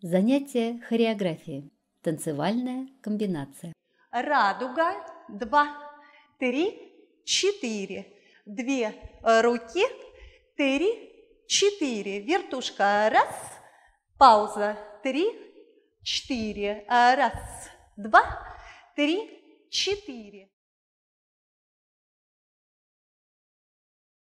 Занятие хореографии. Танцевальная комбинация. Радуга. Два, три, четыре. Две руки. Три, четыре. Вертушка. Раз. Пауза. Три, четыре. Раз, два, три, четыре.